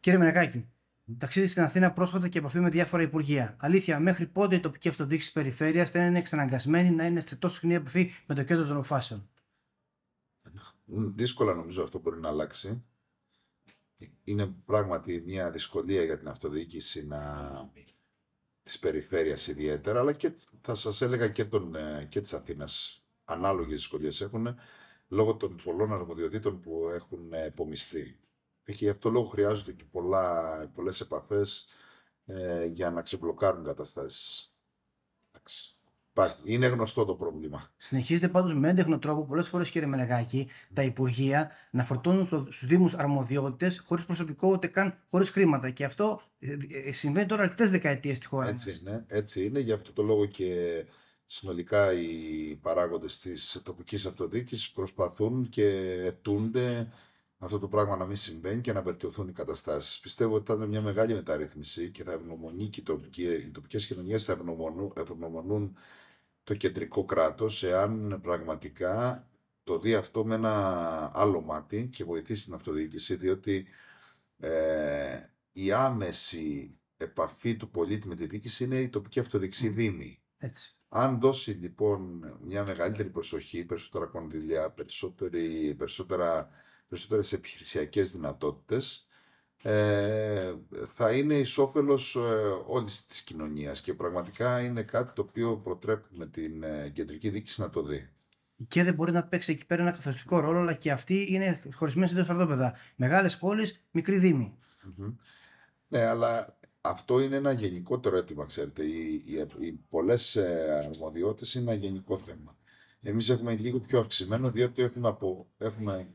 Κύριε Μενακάκη, ταξίδι στην Αθήνα πρόσφατα και επαφή με διάφορα υπουργεία. Αλήθεια, μέχρι πότε η τοπική αυτοδιοίκησης περιφέρειας δεν είναι εξαναγκασμένη να είναι σε τόσο συχνή επαφή με το κέντρο των αποφάσεων. Δύσκολα νομίζω αυτό μπορεί να αλλάξει. Είναι πράγματι μια δυσκολία για την αυτοδιοίκηση να... της περιφέρειας ιδιαίτερα, αλλά και θα σας έλεγα και, τον, ε, και της Αθήνας ανάλογες δυσκολίες έχουν λόγω των πολλών αρμοδιοτήτων που έχουν ε, επομιστεί. Ε, και γι' αυτό λόγο χρειάζονται και πολλά, πολλές επαφές ε, για να ξεμπλοκάρουν καταστάσεις. Εντάξει. Είναι γνωστό το πρόβλημα. Συνεχίζεται πάντως με έντεχνο τρόπο πολλές φορές, κύριε Μενεγάκη, τα υπουργεία να φορτώνουν στους Δήμους αρμοδιότητες χωρίς προσωπικό ούτε καν χωρίς χρήματα. Και αυτό ε, ε, συμβαίνει τώρα αρκετές δεκαετίες στη χώρα. Έτσι είναι, έτσι είναι. Γι' αυτό το λόγο και συνολικά οι παράγοντες της τοπικής αυτοδιοίκησης προσπαθούν και ετούνται αυτό το πράγμα να μην συμβαίνει και να βελτιωθούν οι καταστάσεις. Πιστεύω ότι θα είναι μια μεγάλη μεταρρύθμιση και θα ευγνωμονεί και οι τοπικές κοινωνίες θα ευγνωμονούν το κεντρικό κράτος εάν πραγματικά το δει αυτό με ένα άλλο μάτι και βοηθήσει την αυτοδιοίκηση διότι ε, η άμεση επαφή του πολίτη με τη διοίκηση είναι η τοπική αυτοδιοίκηση mm. δήμη. Έτσι. Αν δώσει λοιπόν μια μεγαλύτερη προσοχή, περισσότερα κονδυλιά, περισσότερα περισσότερες επιχειρησιακές ε, θα είναι εις ε, όλης της κοινωνίας και πραγματικά είναι κάτι το οποίο προτρέπουμε την ε, κεντρική διοίκηση να το δει. Και δεν μπορεί να παίξει εκεί πέρα ένα καθοριστικό ρόλο, αλλά και αυτή είναι χωρισμένοι σε δύο στρατόπεδα. Μεγάλες μικρή δήμη. Ναι, αλλά αυτό είναι ένα γενικότερο αίτημα, ξέρετε. Οι, οι, οι πολλές ε, αρμοδιότητες είναι ένα γενικό θέμα. Εμείς έχουμε λίγο πιο αυξημένο, διότι έχουμε, από, έχουμε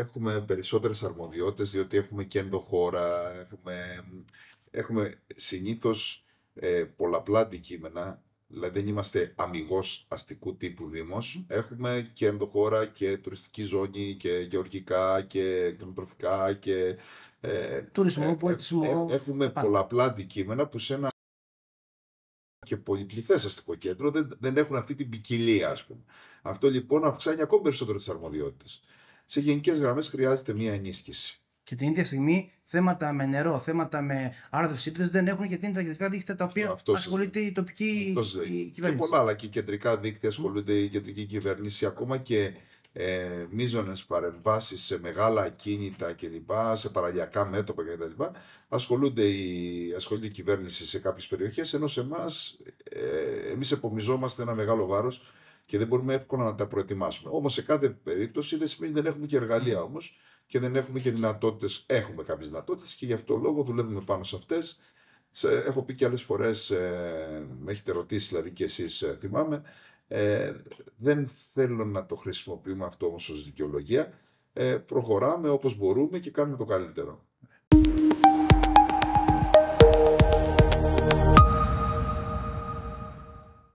έχουμε περισσότερες αρμοδιότητες διότι έχουμε και ενδοχώρα, έχουμε, έχουμε συνήθως ε, πολλαπλά αντικείμενα, δηλαδή δεν είμαστε αμυγός αστικού τύπου δήμος, έχουμε και ενδοχώρα και τουριστική ζώνη και γεωργικά και κοινοτροφικά και... Ε, Τουρισμό, ε, ε πολιτισμό... Ε, έχουμε πάνε. πολλαπλά αντικείμενα που σε ένα και πολυπληθές αστικό κέντρο δεν, δεν έχουν αυτή την ποικιλία, ας πούμε. Αυτό λοιπόν αυξάνει ακόμη περισσότερο τις αρμοδιότητες σε γενικές γραμμές χρειάζεται μία ενίσχυση. Και την ίδια στιγμή θέματα με νερό, θέματα με άρδευση δεν έχουν γιατί είναι τα κεντρικά δίκτυα τα οποία αυτό ασχολείται η τοπική η κυβέρνηση. Και πολλά άλλα και κεντρικά δίκτυα ασχολούνται η κεντρική κυβέρνηση ακόμα και ε, παρεμβάσει παρεμβάσεις σε μεγάλα ακίνητα κλπ, σε παραλιακά μέτωπα κλπ. Ασχολούνται η, ασχολείται κυβέρνηση σε κάποιες περιοχές, ενώ σε εμάς ε, εμείς επομιζόμαστε ένα μεγάλο βάρος και δεν μπορούμε εύκολα να τα προετοιμάσουμε. Όμως σε κάθε περίπτωση δεν σημαίνει δεν έχουμε και εργαλεία όμως και δεν έχουμε και δυνατότητες. Έχουμε κάποιες δυνατότητες και γι' αυτό λόγο δουλεύουμε πάνω σε αυτές. Έχω πει και άλλες φορές, ε, με έχετε ρωτήσει δηλαδή και εσείς, ε, θυμάμαι. Ε, δεν θέλω να το χρησιμοποιούμε αυτό όμως ως δικαιολογία. Ε, προχωράμε όπως μπορούμε και κάνουμε το καλύτερο.